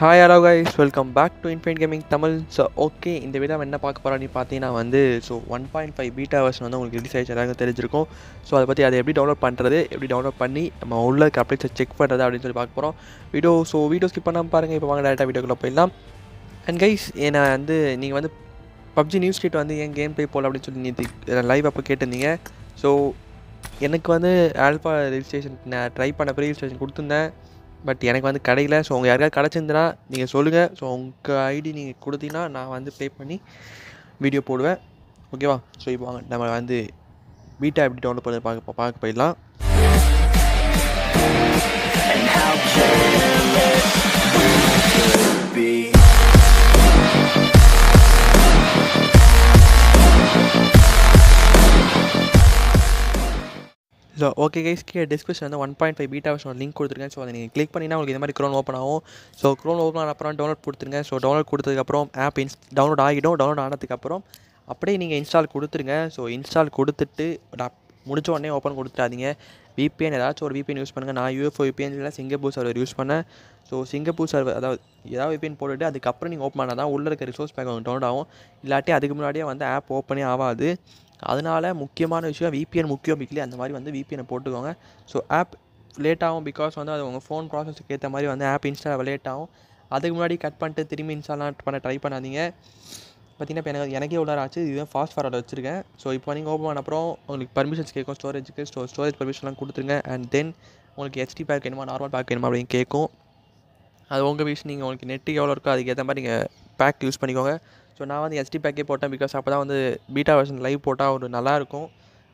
hi hello guys welcome back to infine gaming Tamil so okay இந்த video என்ன பார்க்க போகிறான்னு பார்த்தீங்கன்னா வந்து so one point five beta version வந்து உங்களுக்கு ரிலீஸ் ஆகிடுச்சு எல்லாருக்கும் தெரிஞ்சிருக்கும் ஸோ அதை பற்றி அதை எப்படி டவுன்லோட் பண்ணுறது எப்படி டவுன்லோட் பண்ணி நம்ம உள்ள அப்டேட்ஸை செக் பண்ணுறது அப்படின்னு சொல்லி பார்க்க போகிறோம் வீடியோ ஸோ வீடியோ ஸ்கிப் பண்ணாமல் பாருங்கள் இப்போ வாங்க டேரெக்டாக வீடியோக்குள்ளே போயிடலாம் அண்ட் கைஸ் ஏன்னா வந்து நீங்கள் வந்து பப்ஜி நியூஸ் கிட் வந்து ஏன் கேம் ப்ளே போல் அப்படின்னு சொல்லி நீ லைவ் அப்போ கேட்டிருந்தீங்க ஸோ எனக்கு வந்து ஆல்ஃபா ரிஜிஸ்ட்ரேஷன் நான் ட்ரை பண்ண ரிஜிஸ்ட்ரேஷன் கொடுத்துருந்தேன் பட் எனக்கு வந்து கிடைக்கல ஸோ உங்கள் யாருக்காவது கிடச்சிருந்துன்னா நீங்கள் சொல்லுங்கள் ஸோ உங்கள் ஐடி நீங்கள் கொடுத்தீங்கன்னா நான் வந்து பே பண்ணி வீடியோ போடுவேன் ஓகேவா ஸோ இப்போ வாங்க நம்ம வந்து வீட்டை எப்படி டவுன்லோட் பண்ணி பார்க்க பார்க்க போயிடலாம் ஸோ ஓகே கைஸ் கீழே டிஸ்கிரிப்ஷன் வந்து ஒன் பாயிண்ட் ஃபைவ் பீட்டா ஒரு லிங்க் கொடுத்துருக்கேன் ஸோ அதை நீங்கள் கிளிக் பண்ணி உங்களுக்கு இந்த மாதிரி க்ரோன் ஓப்பன் ஆகும் ஸோ க்ரோன் ஓப்பன் ஆன அப்புறம் டவுன்லோட் கொடுத்துருங்க ஸோ டவுன்லோட் கொடுத்ததுக்கப்புறம் ஆப் இன்ஸ் டவுன்லோட் ஆகிடும் டவுன்லோட் ஆனதுக்கப்புறம் அப்படியே நீங்கள் இன்ஸ்டால் கொடுத்துருங்க ஸோ இன்ஸ்டால் கொடுத்துட்டு முடிச்ச உடனே ஓப்பன் கொடுத்துட்டாதீங்க விபிஎன் ஏதாச்சும் ஒரு விபிஎன் யூஸ் பண்ணுங்கள் நான் யூஎஃப்ஓ விபிஎன் இல்லை சிங்கப்பூர் சர்வர் யூஸ் பண்ணேன் ஸோ சிங்கப்பூர் சர்வர் அதாவது ஏதாவது விபிஎன் போட்டுட்டு அதுக்கப்புறம் நீங்கள் ஓப்பன் பண்ணால் தான் உள்ளே இருக்க ரிசோர்ஸ் பேக் உங்களுக்கு டவுன் ஆகும் இல்லாட்டி அதுக்கு முன்னாடியே வந்து ஆப் ஓப்பனே ஆகாது அதனால் முக்கியமான விஷயம் விபிஎன் முக்கியம் பிக்லி அந்த மாதிரி வந்து விபிஎனை போட்டுக்கோங்க ஸோ ஆப் லேட் ஆகும் பிகாஸ் வந்து அது உங்கள் ஃபோன் ப்ராசஸ்க்கு ஏற்ற மாதிரி வந்து ஆப் இன்ஸ்டால் லேட் ஆகும் அதுக்கு முன்னாடி கட் பண்ணிட்டு திரும்பி இன்ஸ்டால்லாம் பண்ண ட்ரை பண்ணாதீங்க பார்த்திங்கன்னா இப்போ எனக்கு எனக்கே இவ்வளோ ஆச்சு இதுதான் ஃபாஸ்ட் ஃபார்வர்ட் வச்சிருக்கேன் ஸோ இப்போ நீங்கள் ஓப்பன் பண்ண அப்புறம் உங்களுக்கு பர்மிஷன்ஸ் கேட்கும் ஸ்டோரேஜுக்கு ஸ்டோ ஸ்டோரேஜ் பர்மிஷன்லாம் கொடுத்துருங்க அண்ட் தென் உங்களுக்கு ஹெச்டி பேக் வேணுமா நார்மல் பேக் வேணுமா அப்படின்னு கேட்கும் அது உங்கள் விஷயம் நீங்கள் உங்களுக்கு நெட்டு எவ்வளோ இருக்கோ அதுக்கேற்ற மாதிரி நீங்கள் பேக் யூஸ் பண்ணிக்கோங்க ஸோ நான் வந்து எஸ்டி பேக்கே போட்டேன் பிகாஸ் அப்போ தான் வந்து பீட்டா வெர்ஷன் லைவ் போட்டால் ஒரு நல்லாயிருக்கும்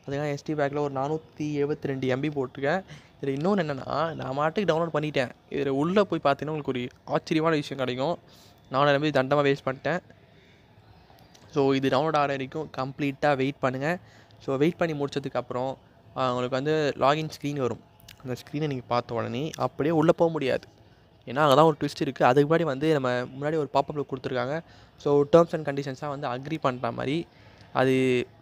அதுக்காக எஸ்டி பேக்கில் ஒரு நானூற்றி எழுபத்தி ரெண்டு எம்பி போட்டிருக்கேன் இதில் இன்னொன்று என்னென்னா நான் மாட்டுக்கு டவுன்லோட் பண்ணிட்டேன் இதில் உள்ளே போய் பார்த்தீங்கன்னா உங்களுக்கு ஒரு ஆச்சரியமான விஷயம் கிடைக்கும் நானும் எம்பி தண்டமாக வேஸ்ட் பண்ணிட்டேன் ஸோ இது டவுன்லோட் ஆகிற வரைக்கும் கம்ப்ளீட்டாக வெயிட் பண்ணுங்கள் ஸோ வெயிட் பண்ணி முடிச்சதுக்கப்புறம் உங்களுக்கு வந்து லாகின் ஸ்க்ரீன் வரும் அந்த ஸ்க்ரீனை நீங்கள் பார்த்த உடனே அப்படியே உள்ளே போக முடியாது ஏன்னா அங்கே தான் ஒரு ட்விஸ்ட் இருக்குது அதுக்கு முன்னாடி வந்து நம்ம முன்னாடி ஒரு பாப்பில் கொடுத்துருக்காங்க ஸோ டேர்ம்ஸ் அண்ட் கண்டிஷன்ஸாக வந்து அக்ரி பண்ணுற மாதிரி அது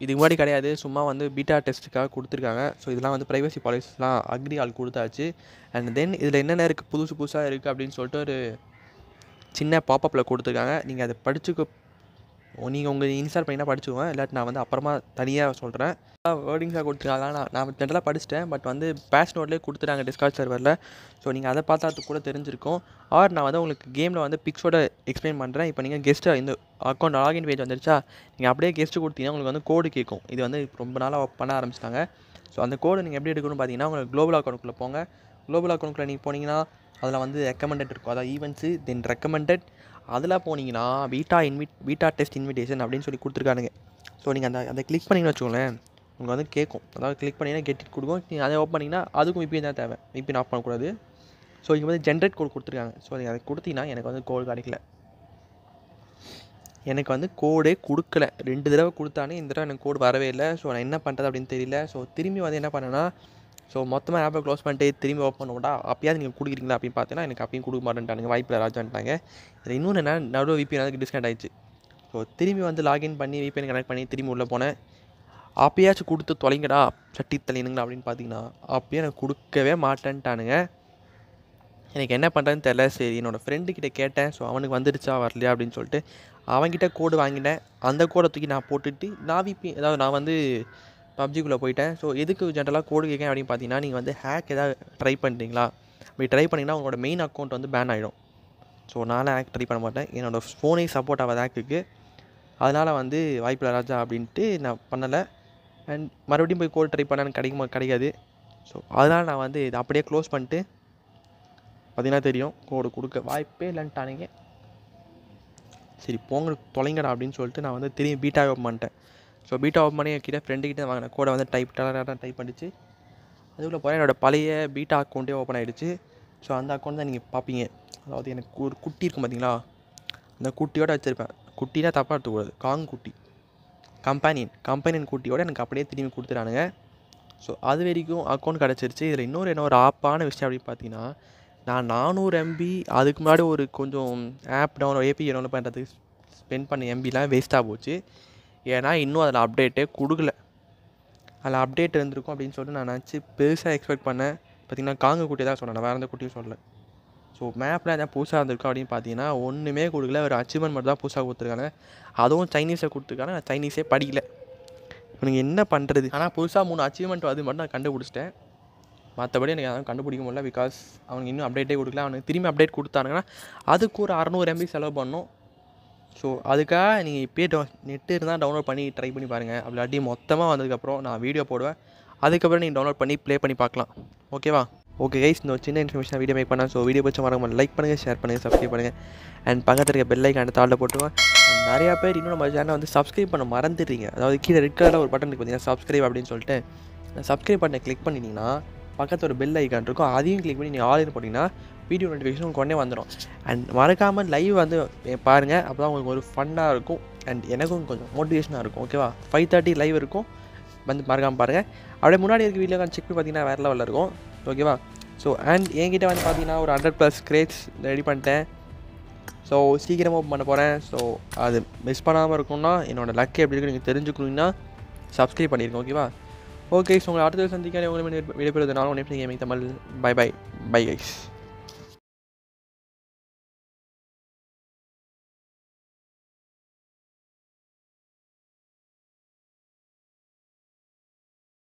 இதுக்கு முன்னாடி கிடையாது சும்மா வந்து பீட்டா டெஸ்ட்டுக்காக கொடுத்துருக்காங்க ஸோ இதெல்லாம் வந்து ப்ரைவசி பாலிசிஸ்லாம் அக்ரி ஆல் கொடுத்தாச்சு அண்ட் தென் இதில் என்னென்ன இருக்குது புதுசு புதுசாக இருக்குது அப்படின்னு சொல்லிட்டு ஒரு சின்ன பாப்பப்பில் கொடுத்துருக்காங்க நீங்கள் அதை படிச்சுக்க நீங்கள் உங்கள் இன்ஸ்டால் பண்ணிங்கன்னா படிச்சுவேன் இல்லாட்டி நான் வந்து அப்புறமா தனியாக சொல்கிறேன் வேர்டிங்ஸாக கொடுத்துருக்காங்க நான் நான் ஜென்ரலாக படிச்சிட்டேன் பட் வந்து பேஸ் நோட்லேயே கொடுத்துட்டாங்க டிஸ்கார்ட் சர்வரில் ஸோ நீங்கள் அதை பார்த்தா அது கூட தெரிஞ்சிருக்கும் ஆர் நான் வந்து உங்களுக்கு கேமில் வந்து பிக்ஸோட எக்ஸ்பிளைன் பண்ணுறேன் இப்போ நீங்கள் கெஸ்ட்டு இந்த அக்கௌண்ட் லாகின் பேஜ் வந்துருச்சா நீங்கள் அப்படியே கெஸ்ட்டு கொடுத்தீங்கன்னா உங்களுக்கு வந்து கோடு கேட்கும் இது வந்து ரொம்ப நாளாக பண்ண ஆரம்பிச்சிட்டாங்க ஸோ அந்த கோடு நீங்கள் எப்படி எடுக்கணும்னு பார்த்தீங்கன்னா உங்களுக்கு குளோபல் அக்கௌண்ட்டுக்குள்ளே போங்க குளோபல் அக்கௌண்ட்டுக்குள்ளே நீங்கள் போனீங்கன்னா அதில் வந்து ரெக்கமெண்டட் இருக்கும் அதாவது ஈவெண்ட்ஸு தென் ரெக்கமெண்டட் அதில் போனீங்கன்னா beta invite beta test invitation அப்படின்னு சொல்லி கொடுத்துருக்கானுங்க ஸோ நீங்கள் அந்த அதை கிளிக் பண்ணிங்கன்னு வச்சுக்கோங்களேன் உங்களுக்கு வந்து கேட்கும் அதாவது கிளிக் பண்ணிங்கன்னா கெட் கொடுக்கும் நீங்கள் அதை ஓப்பன் பண்ணிங்கன்னா அதுக்கும் விபி தான் தேவை விபின் ஆஃப் பண்ணக்கூடாது ஸோ இங்கே வந்து ஜென்ரேட் கோட் கொடுத்துருக்காங்க ஸோ நீங்கள் அதை கொடுத்தீங்கன்னா எனக்கு வந்து கோடு கிடைக்கல எனக்கு வந்து கோடே கொடுக்கல ரெண்டு தடவை கொடுத்தானே இந்த தடவை எனக்கு கோடு வரவே இல்லை ஸோ நான் என்ன பண்ணுறது அப்படின்னு தெரியல ஸோ திரும்பி வந்து என்ன பண்ணேன்னா ஸோ மொத்தமாக ஆப்பை க்ளோஸ் பண்ணிட்டு திரும்பி ஓப்பன் பண்ணோம்டா அப்பயாவது நீங்கள் கொடுக்குறீங்களா அப்படின்னு பார்த்தீங்கன்னா எனக்கு அப்பயும் கொடுக்க மாட்டேன்ட்டானுங்க வாய்ப்பில் ராஜான்ட்டாங்க இதில் இன்னொன்று என்ன நடுவில் விபிஎன் அதுக்கு டிஸ்கனெக்ட் ஆயிடுச்சு ஸோ திரும்பி வந்து லாகின் பண்ணி விபிஎன் கனெக்ட் பண்ணி திரும்பி உள்ளே போனேன் அப்பயாச்சும் கொடுத்து தொலைங்கடா சட்டி தலைனுங்களா அப்படின்னு பார்த்தீங்கன்னா அப்பயே எனக்கு கொடுக்கவே மாட்டேன்ட்டானுங்க எனக்கு என்ன பண்ணுறதுன்னு தெரில சரி என்னோடய ஃப்ரெண்டுக்கிட்ட கேட்டேன் ஸோ அவனுக்கு வந்துடுச்சா வரலையா அப்படின்னு சொல்லிட்டு அவன்கிட்ட கோடு வாங்கினேன் அந்த கோடை தூக்கி நான் போட்டுட்டு நான் விபி அதாவது நான் வந்து பப்ஜிக்குள்ளே போயிட்டேன் ஸோ எதுக்கு ஜென்ரலாக கோடு கேட்கேன் அப்படின்னு பார்த்தீங்கன்னா நீங்கள் வந்து ஹேக் எதாவது ட்ரை பண்ணுறீங்களா அப்படி ட்ரை பண்ணிங்கன்னா உங்களோட மெயின் அக்கௌண்ட் வந்து பேன் ஆகிடும் ஸோ நானும் ஹேக் ட்ரை பண்ண மாட்டேன் என்னோடய ஃபோனே சப்போர்ட் ஆகாத ஹேக்குக்கு அதனால் வந்து வாய்ப்பில் ராஜா அப்படின்ட்டு நான் பண்ணலை அண்ட் மறுபடியும் போய் கோடு ட்ரை பண்ணான்னு கிடைக்குமா கிடைக்காது ஸோ அதனால் நான் வந்து இதை அப்படியே க்ளோஸ் பண்ணிட்டு பார்த்தீங்கன்னா தெரியும் கோடு கொடுக்க வாய்ப்பே இல்லைன்ட்டானீங்க சரி போங்க தொலைங்கடா அப்படின்னு சொல்லிட்டு நான் வந்து திரும்பி பீட்டாக பண்ணிட்டேன் ஸோ பீட்டா ஓப்பன் பண்ணி கிட்ட ஃப்ரெண்டுக்கிட்ட வாங்கின கோடை வந்து டைப் டைப் பண்ணிச்சு அதுக்குள்ளே போகிறேன் என்னோடய பழைய பீட்டா அக்கௌண்ட்டே ஓப்பன் ஆகிடுச்சு ஸோ அந்த அக்கௌண்ட் தான் நீங்கள் பார்ப்பீங்க அதாவது எனக்கு ஒரு குட்டி இருக்கும் பார்த்தீங்களா அந்த குட்டியோடு வச்சுருப்பேன் குட்டினா தப்பாக எடுத்துக்கூடாது காங் குட்டி கம்பெனியன் கம்பெனியன் குட்டியோடு எனக்கு அப்படியே திரும்பி கொடுத்துட்டானுங்க ஸோ அது வரைக்கும் அக்கௌண்ட் கிடச்சிருச்சு இதில் இன்னொரு என்ன ஒரு ஆப்பான விஷயம் அப்படின்னு பார்த்தீங்கன்னா நான் நானூறு எம்பி அதுக்கு முன்னாடி ஒரு கொஞ்சம் ஆப் டவுன் ஏபி டவுன்லோட் பண்ணுறதுக்கு ஸ்பெண்ட் பண்ண எம்பிலாம் வேஸ்ட்டாக போச்சு ஏன்னா இன்னும் அதில் அப்டேட்டே கொடுக்கல அதில் அப்டேட் இருந்திருக்கும் அப்படின்னு சொல்லிட்டு நான் நினச்சி பெருசாக எக்ஸ்பெக்ட் பண்ணேன் பார்த்திங்கன்னா காங்க குட்டியை தான் சொன்னேன் வேறு எந்த குட்டியும் சொல்லலை ஸோ மேப்பில் எதாவது புதுசாக இருந்திருக்கும் அப்படின்னு பார்த்தீங்கன்னா ஒன்றுமே கொடுக்கல ஒரு அச்சீவ்மெண்ட் மட்டும் தான் புதுசாக கொடுத்துருக்காங்க அதுவும் சைனீஸை கொடுத்துருக்காங்க நான் சைனீஸே படிக்கல இவனுக்கு என்ன பண்ணுறது ஆனால் புதுசாக மூணு அச்சீவ்மெண்ட் அது மட்டும் நான் கண்டுபிடிச்சிட்டேன் மற்றபடி எனக்கு அதான் கண்டுபிடிக்க முடியல பிகாஸ் அவனுக்கு இன்னும் அப்டேட்டே கொடுக்கல அவனுக்கு திரும்பி அப்டேட் கொடுத்தானுங்கன்னா அதுக்கு ஒரு அறநூறு எம்பி செலவு பண்ணும் ஸோ அதுக்காக நீங்கள் இப்பயே டவு நெட்டு இருந்தால் டவுன்லோட் பண்ணி ட்ரை பண்ணி பாருங்கள் அப்படி அடி மொத்தமாக வந்ததுக்கப்புறம் நான் வீடியோ போடுவேன் அதுக்கப்புறம் நீங்கள் டவுன்லோட் பண்ணி ப்ளே பண்ணி பார்க்கலாம் ஓகேவா ஓகே கைஸ் இந்த சின்ன இன்ஃபர்மேஷன் வீடியோ மேக் பண்ணால் ஸோ வீடியோ பற்றி மறக்காமல் லைக் பண்ணுங்கள் ஷேர் பண்ணுங்கள் சப்ஸ்கிரைப் பண்ணுங்கள் அண்ட் பக்கத்தில் இருக்க பெல்லைக்கு அந்த தாளில் போட்டுருவேன் நிறையா பேர் இன்னும் நம்ம வந்து சப்ஸ்கிரைப் பண்ண மறந்துடுறீங்க அதாவது கீழே ரெட் கலரில் ஒரு பட்டன் இருக்குது பார்த்தீங்கன்னா சப்ஸ்கிரைப் அப்படின்னு சொல்லிட்டு சப்ஸ்கிரைப் பட்டனை கிளிக் பண்ணிட்டீங்கன்னா பக்கத்தில் ஒரு பெல் ஐக்கான் இருக்கும் அதையும் கிளிக் பண்ணி நீங்கள் ஆல் போட்டிங்கன்னா வீடியோ நோட்டிஃபிகேஷன் கொண்டே வந்துடும் அண்ட் மறக்காமல் லைவ் வந்து பாருங்கள் அப்போ தான் உங்களுக்கு ஒரு ஃபன்னாக இருக்கும் அண்ட் எனக்கும் கொஞ்சம் மோட்டிவேஷனாக இருக்கும் ஓகேவா ஃபைவ் தேர்ட்டி லைவ் இருக்கும் வந்து மறக்காமல் பாருங்கள் அப்படியே முன்னாடி இருக்க வீடியோ செக் பண்ணி பார்த்தீங்கன்னா வேறு லெவலில் இருக்கும் ஓகேவா ஸோ அண்ட் என்கிட்ட வந்து பார்த்தீங்கன்னா ஒரு ஹண்ட்ரட் ப்ளஸ் கிரேட்ஸ் ரெடி பண்ணிட்டேன் ஸோ சீக்கிரமாக ஓப்பன் பண்ண போகிறேன் ஸோ அது மிஸ் பண்ணாமல் இருக்கும்னா என்னோடய லக் எப்படி இருக்கு நீங்கள் தெரிஞ்சுக்கணுங்கன்னா சப்ஸ்கிரைப் பண்ணியிருக்கோம் ஓகேவா ஓகே ஸோ உங்களை அடுத்த சந்திக்க உங்களுக்கு விடைபெறுவதனால ஒன்று gaming Tamil bye bye bye guys